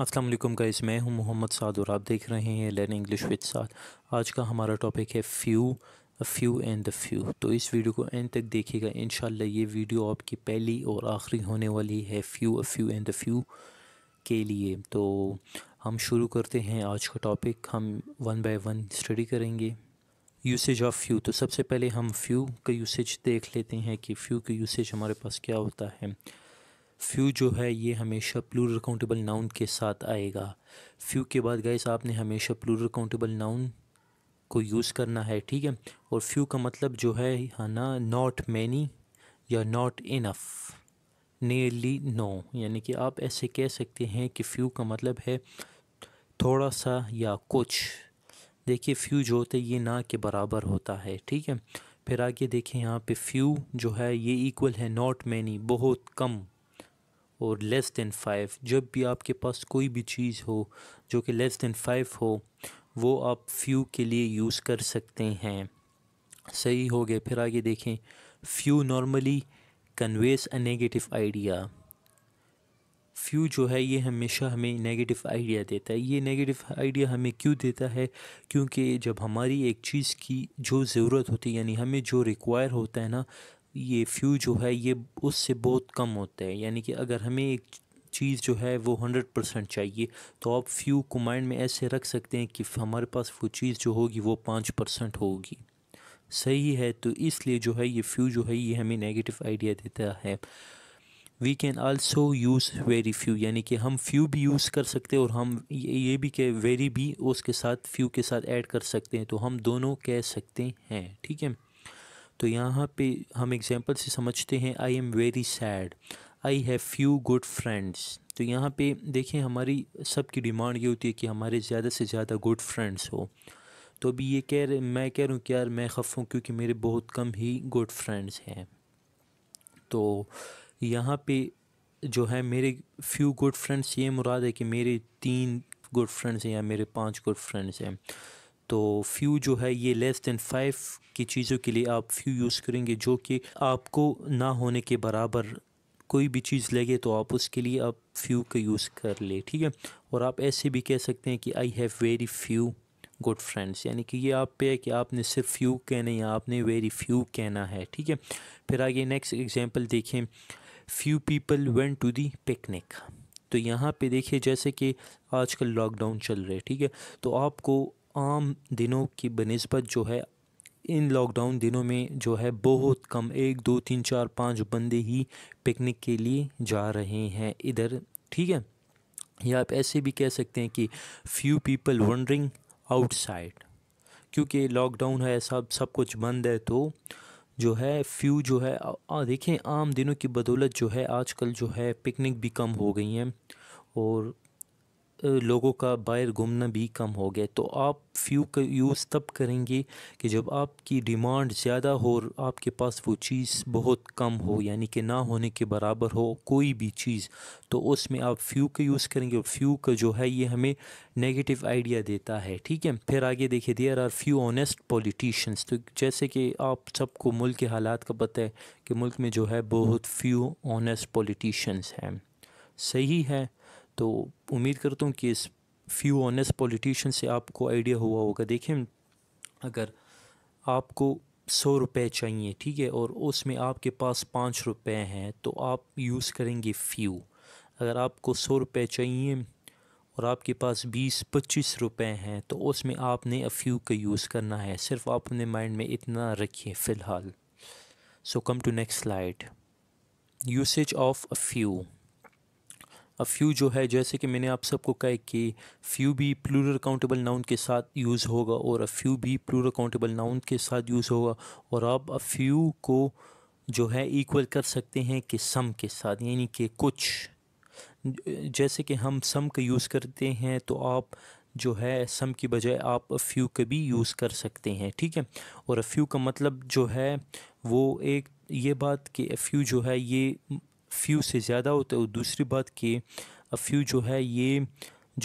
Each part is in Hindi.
असलम गाइस मैं हूँ मोहम्मद साद और आप देख रहे हैं लर्न इंग्लिश विद साद आज का हमारा टॉपिक है few few and the few तो इस वीडियो को एंड तक देखिएगा इन ये वीडियो आपकी पहली और आखिरी होने वाली है few a few and the few के लिए तो हम शुरू करते हैं आज का टॉपिक हम वन बाय वन स्टडी करेंगे यूसेज ऑफ़ फ्यू तो सबसे पहले हम फ्यू का यूसेज देख लेते हैं कि फ़्यू का यूसेज हमारे पास क्या होता है फ्यू जो है ये हमेशा प्लूरल काउंटेबल नाउन के साथ आएगा फ्यू के बाद गैस आपने हमेशा प्लूरल काउंटेबल नाउन को यूज़ करना है ठीक है और फ्यू का मतलब जो है हाँ ना नॉट मैनी या नॉट इनफ़ नियरली नो यानी कि आप ऐसे कह सकते हैं कि फ्यू का मतलब है थोड़ा सा या कुछ देखिए फ्यू जो होता है ये ना के बराबर होता है ठीक है फिर आगे देखें यहाँ पे फ्यू जो है ये इक्वल है नॉट मैनी बहुत कम और लेस दैन फ़ाइव जब भी आपके पास कोई भी चीज़ हो जो कि लेस दैन फ़ाइव हो वो आप फ्यू के लिए यूज़ कर सकते हैं सही हो गए फिर आगे देखें few normally conveys a negative idea few जो है ये हमेशा हमें नेगेटिव आइडिया देता है ये नेगेटिव आइडिया हमें क्यों देता है क्योंकि जब हमारी एक चीज़ की जो ज़रूरत होती है यानी हमें जो रिक्वायर होता है ना ये फ्यू जो है ये उससे बहुत कम होता है यानी कि अगर हमें एक चीज़ जो है वो हंड्रेड परसेंट चाहिए तो आप फ्यू को माइंड में ऐसे रख सकते हैं कि हमारे पास वो चीज़ जो होगी वो पाँच परसेंट होगी सही है तो इसलिए जो है ये फ्यू जो है ये हमें नेगेटिव आइडिया देता है we can also use very few यानी कि हम फ्यू भी यूज़ कर सकते हैं और हम ये भी कह वेरी भी उसके साथ फ्यू के साथ ऐड कर सकते हैं तो हम दोनों कह सकते हैं ठीक है तो यहाँ पे हम एग्जांपल से समझते हैं I am very sad I have few good friends तो यहाँ पे देखें हमारी सब की डिमांड ये होती है कि हमारे ज़्यादा से ज़्यादा गुड फ्रेंड्स हो तो अभी ये कह रहे मैं कह रहा हूँ कि यार मैं खफ़ हूँ क्योंकि मेरे बहुत कम ही गुड फ्रेंड्स हैं तो यहाँ पे जो है मेरे फ्यू गुड फ्रेंड्स ये मुराद है कि मेरे तीन गुड फ्रेंड्स हैं या मेरे पांच गुड फ्रेंड्स हैं तो फ्यू जो है ये लेस दैन फाइव की चीज़ों के लिए आप फ्यू यूज़ करेंगे जो कि आपको ना होने के बराबर कोई भी चीज़ लगे तो आप उसके लिए आप फ्यू का यूज़ कर ले ठीक है और आप ऐसे भी कह सकते हैं कि I have very few good friends यानी कि ये आप पे है कि आपने सिर्फ फ्यू कहने या आपने वेरी फ्यू कहना है ठीक है फिर आगे नेक्स्ट एग्जांपल देखें few people went to the picnic तो यहाँ पे देखिए जैसे कि आजकल लॉकडाउन चल रहा है ठीक है तो आपको आम दिनों की बनस्बत जो है इन लॉकडाउन दिनों में जो है बहुत कम एक दो तीन चार पाँच बंदे ही पिकनिक के लिए जा रहे हैं इधर ठीक है या आप ऐसे भी कह सकते हैं कि फ्यू पीपल वंडरिंग आउटसाइड क्योंकि लॉकडाउन है सब सब कुछ बंद है तो जो है फ्यू जो है देखें आम दिनों की बदौलत जो है आजकल जो है पिकनिक भी कम हो गई हैं और लोगों का बाहर घूमना भी कम हो गया तो आप फ्यू का यूज़ तब करेंगे कि जब आपकी डिमांड ज़्यादा हो और आपके पास वो चीज़ बहुत कम हो यानी कि ना होने के बराबर हो कोई भी चीज़ तो उसमें आप फ्यू का यूज़ करेंगे और फ्यू का जो है ये हमें नेगेटिव आइडिया देता है ठीक है फिर आगे देखिए there are few honest politicians तो जैसे कि आप सबको मुल्क के हालात का पता है कि मुल्क में जो है बहुत फ्यू ऑनेस्ट पॉलिटिशियंस हैं सही है तो उम्मीद करता हूँ कि इस फ्यू ऑनेस्ट पॉलिटिशियन से आपको आइडिया हुआ होगा देखें अगर आपको सौ रुपये चाहिए ठीक है और उसमें आपके पास पाँच रुपये हैं तो आप यूज़ करेंगे फ्यू अगर आपको सौ रुपये चाहिए और आपके पास बीस पच्चीस रुपए हैं तो उसमें आपने फ्यू का यूज़ करना है सिर्फ आप अपने माइंड में इतना रखिए फ़िलहाल so come to next slide usage of few अब फ्यू जो है जैसे कि मैंने आप सबको कहा कि फ्यू भी प्लूरल काउंटेबल नाउन के साथ यूज़ होगा और अ फ्यू भी प्लूरल काउंटेबल नाउन के साथ यूज़ होगा और आप अ फ्यू को जो है इक्वल कर सकते हैं कि सम के साथ यानी कि कुछ जैसे कि हम सम का यूज़ करते हैं तो आप जो है सम की बजाय आप फ्यू का भी यूज़ कर सकते हैं ठीक है और फ्यू का मतलब जो है वो एक ये बात कि फ्यू जो है ये फ्यू से ज़्यादा होता है और दूसरी बात कि फ्यू जो है ये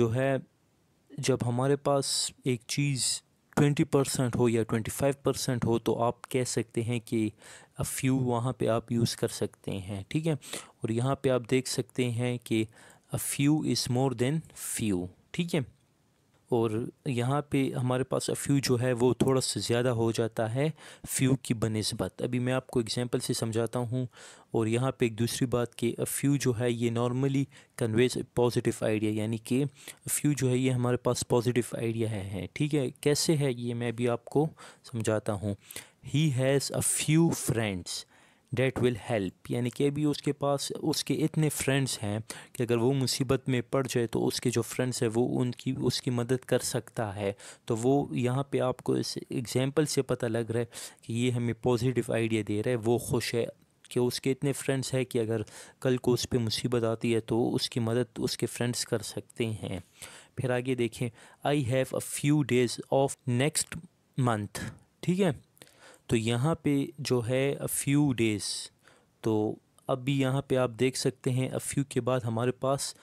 जो है जब हमारे पास एक चीज़ ट्वेंटी परसेंट हो या ट्वेंटी फाइव परसेंट हो तो आप कह सकते हैं कि फ्यू वहाँ पे आप यूज़ कर सकते हैं ठीक है और यहाँ पे आप देख सकते हैं कि few is more than few ठीक है और यहाँ पे हमारे पास फ्यू जो है वो थोड़ा सा ज़्यादा हो जाता है फ्यू की बनस्बत अभी मैं आपको एग्जांपल से समझाता हूँ और यहाँ पे एक दूसरी बात कि फ्यू जो है ये नॉर्मली कन्वेज पॉजिटिव आइडिया यानी कि फ्यू जो है ये हमारे पास पॉजिटिव आइडिया है ठीक है कैसे है ये मैं भी आपको समझाता हूँ he has a few friends that will help यानी कि अभी उसके पास उसके इतने फ्रेंड्स हैं कि अगर वो मुसीबत में पड़ जाए तो उसके जो फ्रेंड्स हैं वो उनकी उसकी मदद कर सकता है तो वो यहाँ पे आपको इस एग्ज़ैम्पल से पता लग रहा है कि ये हमें पॉजिटिव आइडिया दे रहा है वो खुश है कि उसके इतने फ्रेंड्स हैं कि अगर कल को उस पर मुसीबत आती है तो उसकी मदद उसके फ्रेंड्स कर सकते हैं फिर आगे देखें I have a few days off next month ठीक है तो यहाँ पे जो है अ फ्यू डेज़ तो अब भी यहाँ पे आप देख सकते हैं अ फ्यू के बाद हमारे पास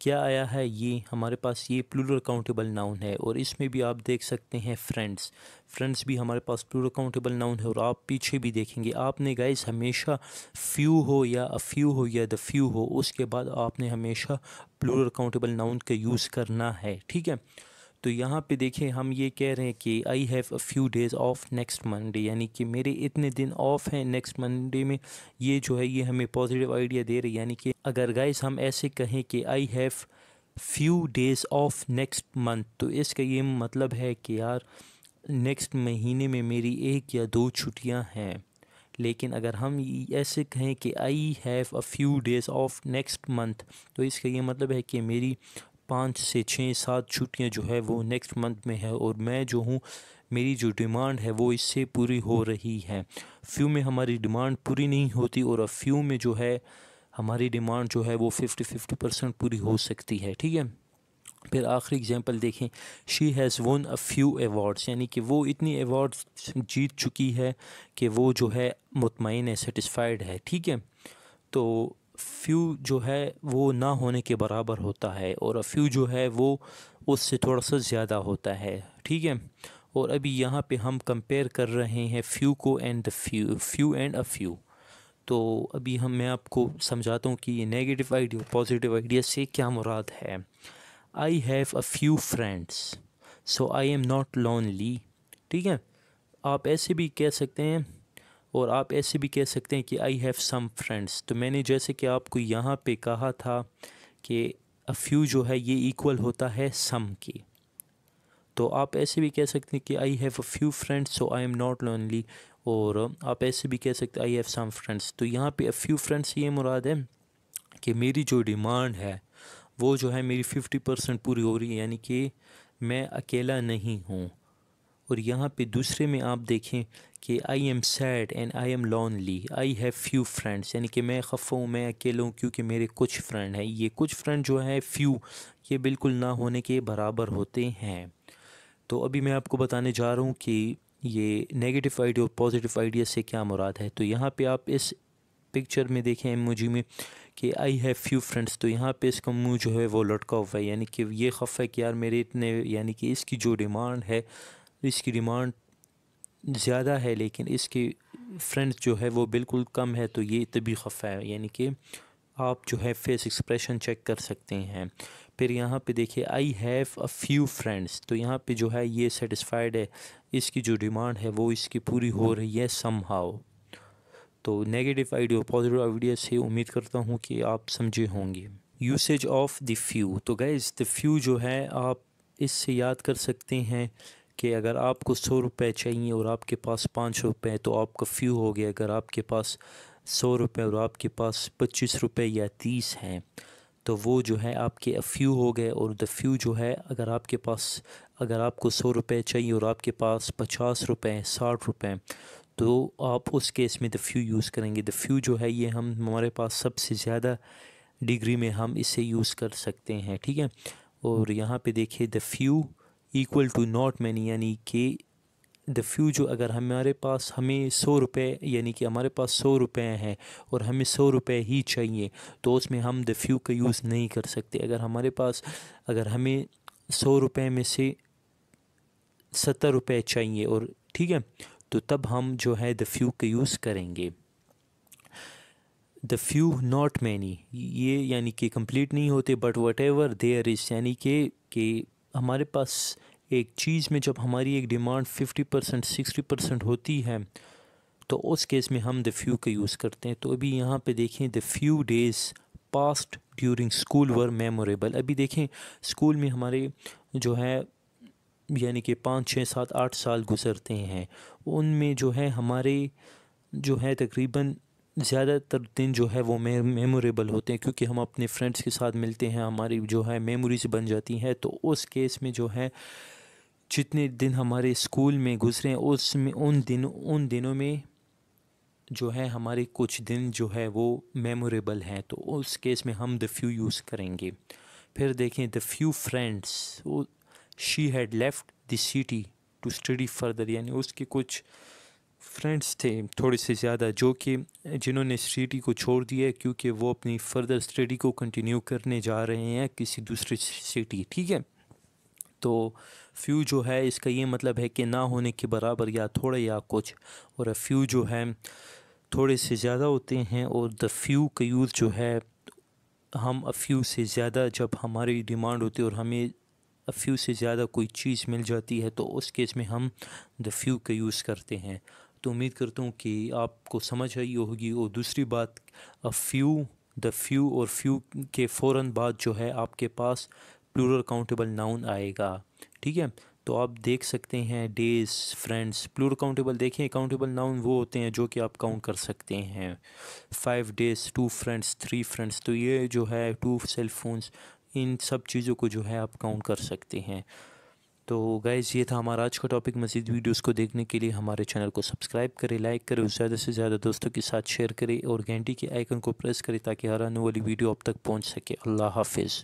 क्या आया है ये हमारे पास ये प्लूरल काउंटेबल नाउन है और इसमें भी आप देख सकते हैं फ्रेंड्स फ्रेंड्स भी हमारे पास प्लूरल काउंटेबल नाउन है और आप पीछे भी देखेंगे आपने गाइस हमेशा फ्यू हो या अ फ्यू हो या द फ्यू हो उसके बाद आपने हमेशा प्लूरल काउंटेबल नाउन का यूज़ करना है ठीक है तो यहाँ पे देखें हम ये कह रहे हैं कि I have a few days off next Monday यानी कि मेरे इतने दिन ऑफ हैं नेक्स्ट मंडे में ये जो है ये हमें पॉजिटिव आइडिया दे रही है यानी कि अगर गाइस हम ऐसे कहें कि I have few days off next month तो इसका ये मतलब है कि यार नेक्स्ट महीने में मेरी एक या दो छुट्टियाँ हैं लेकिन अगर हम ऐसे कहें कि I have a few days off next month तो इसका ये मतलब है कि मेरी पाँच से छः सात छुट्टियाँ जो है वो नेक्स्ट मंथ में है और मैं जो हूँ मेरी जो डिमांड है वो इससे पूरी हो रही है फ्यू में हमारी डिमांड पूरी नहीं होती और अब फ्यू में जो है हमारी डिमांड जो है वो फिफ्टी फिफ्टी परसेंट पूरी हो सकती है ठीक है फिर आखिरी एग्जांपल देखें she has won a few awards यानी कि वो इतनी अवार्ड्स जीत चुकी है कि वो जो है मुतमिन है सेटिस्फाइड है ठीक है तो फ्यू जो है वो ना होने के बराबर होता है और फ्यू जो है वो उससे थोड़ा सा ज़्यादा होता है ठीक है और अभी यहाँ पे हम कंपेयर कर रहे हैं फ्यू को and the few few and a few तो अभी हम मैं आपको समझाता हूँ कि ये नेगेटिव आइडिया पॉजिटिव आइडिया से क्या मुराद है I have a few friends so I am not lonely ठीक है आप ऐसे भी कह सकते हैं और आप ऐसे भी कह सकते हैं कि आई हैव सम फ्रेंड्स तो मैंने जैसे कि आपको यहाँ पे कहा था कि अ फ्यू जो है ये इक्वल होता है सम की तो आप ऐसे भी कह सकते हैं कि I have a few friends so I am not lonely और आप ऐसे भी कह सकते हैं आई हैव सम फ्रेंड्स तो यहाँ पे अ फ्यू फ्रेंड्स ये मुराद है कि मेरी जो डिमांड है वो जो है मेरी फिफ्टी परसेंट पूरी हो रही है यानी कि मैं अकेला नहीं हूँ और यहाँ पे दूसरे में आप देखें कि I am sad and I am lonely I have few friends यानी कि मैं खफ़ा हूँ मैं अकेला हूँ क्योंकि मेरे कुछ फ्रेंड हैं ये कुछ फ्रेंड जो है फ्यू ये बिल्कुल ना होने के बराबर होते हैं तो अभी मैं आपको बताने जा रहा हूँ कि ये नेगेटिव आइडिया और पॉजिटिव आइडिया से क्या मुराद है तो यहाँ पे आप इस पिक्चर में देखें एमोजी में कि आई हैव फ्यू फ्रेंड्स तो यहाँ पे इसका मुँह जो है वो लटका हुआ है यानी कि ये खफ है कि यार मेरे इतने यानी कि इसकी जो डिमांड है इसकी डिमांड ज़्यादा है लेकिन इसके फ्रेंड जो है वो बिल्कुल कम है तो ये तभी खफ़ा है यानी कि आप जो है फेस एक्सप्रेशन चेक कर सकते हैं फिर यहाँ पे देखिए I have a few friends तो यहाँ पे जो है ये सेटिस्फाइड है इसकी जो डिमांड है वो इसकी पूरी हो रही है सम हाउ तो नेगेटिव आइडिया पॉजिटिव आइडिया से उम्मीद करता हूँ कि आप समझे होंगे यूसेज ऑफ़ द फ्यू तो गैस द फ्यू जो है आप इससे याद कर सकते हैं कि अगर आपको सौ रुपये चाहिए और आपके पास पाँच रुपए हैं तो आपका फ्यू हो गया अगर आपके पास सौ रुपए और आपके पास पच्चीस रुपए या तीस हैं तो वो जो है आपके फ्यू हो गए और द फ्यू जो है अगर आपके पास अगर आपको सौ रुपए चाहिए और आपके पास पचास रुपए साठ रुपए तो आप उस केस में द फ्यू यूज़ करेंगे द फ्यू जो है ये हम हमारे पास सबसे ज़्यादा डिग्री में हम इसे यूज़ कर सकते हैं ठीक है और यहाँ पे देखिए the few equal to not many यानी कि द फ्यू जो अगर हमारे पास हमें सौ रुपये यानी कि हमारे पास सौ रुपये हैं और हमें सौ रुपये ही चाहिए तो उसमें हम द फ्यू का यूज़ नहीं कर सकते अगर हमारे पास अगर हमें सौ रुपये में से सत्तर रुपये चाहिए और ठीक है तो तब हम जो है द फ्यू का यूज़ करेंगे द फ्यू नॉट मैनी ये यानी कि कंप्लीट नहीं होते but whatever there is यानी कि हमारे पास एक चीज़ में जब हमारी एक demand fifty percent sixty percent होती है तो उस केस में हम द फ्यू का यूज़ करते हैं तो अभी यहाँ पे देखें the few days past during school were memorable अभी देखें स्कूल में हमारे जो है यानी कि पाँच छः सात आठ साल गुजरते हैं उनमें जो है हमारे जो है तकरीबन ज़्यादातर दिन जो है वो मेमोरेबल होते हैं क्योंकि हम अपने फ्रेंड्स के साथ मिलते हैं हमारी जो है मेमोरीज बन जाती हैं तो उस केस में जो है जितने दिन हमारे स्कूल में गुजरे उसमें उन दिन उन दिनों में जो है हमारे कुछ दिन जो है वो मेमोरेबल हैं तो उस केस में हम द फ्यू यूज़ करेंगे फिर देखें the few friends she had left the city to study further यानी उसके कुछ फ्रेंड्स थे थोड़े से ज़्यादा जो कि जिन्होंने स्टडी को छोड़ दिया है क्योंकि वो अपनी फर्दर स्टडी को कंटिन्यू करने जा रहे हैं किसी दूसरी सिटी ठीक है तो फ्यू जो है इसका ये मतलब है कि ना होने के बराबर या थोड़ा या कुछ और फ्यू जो है थोड़े से ज़्यादा होते हैं और द फ्यू का यूज़ जो है हम अफ्यू से ज़्यादा जब हमारी डिमांड होती है और हमें अफ्यू से ज़्यादा कोई चीज़ मिल जाती है तो उस केस में हम द फ्यू का यूज़ करते हैं तो उम्मीद करता हूँ कि आपको समझ आई होगी और दूसरी बात अ फ्यू द फ्यू और फ्यू के फ़ौर बाद जो है आपके पास प्लूरल काउंटेबल नाउन आएगा ठीक है तो आप देख सकते हैं डेज फ्रेंड्स प्लूरल काउंटेबल देखें काउंटेबल नाउन वो होते हैं जो कि आप काउंट कर सकते हैं five days two friends three friends तो ये जो है टू सेल फोन्स इन सब चीज़ों को जो है आप काउंट कर सकते हैं तो गाइज़ ये था हमारा आज का टॉपिक मजीद वीडियोस को देखने के लिए हमारे चैनल को सब्सक्राइब करें लाइक करें और ज़्यादा से ज़्यादा दोस्तों के साथ शेयर करें और घंटी के आइकन को प्रेस करें ताकि हर आने वाली वीडियो अब तक पहुंच सके अल्लाह हाफिज़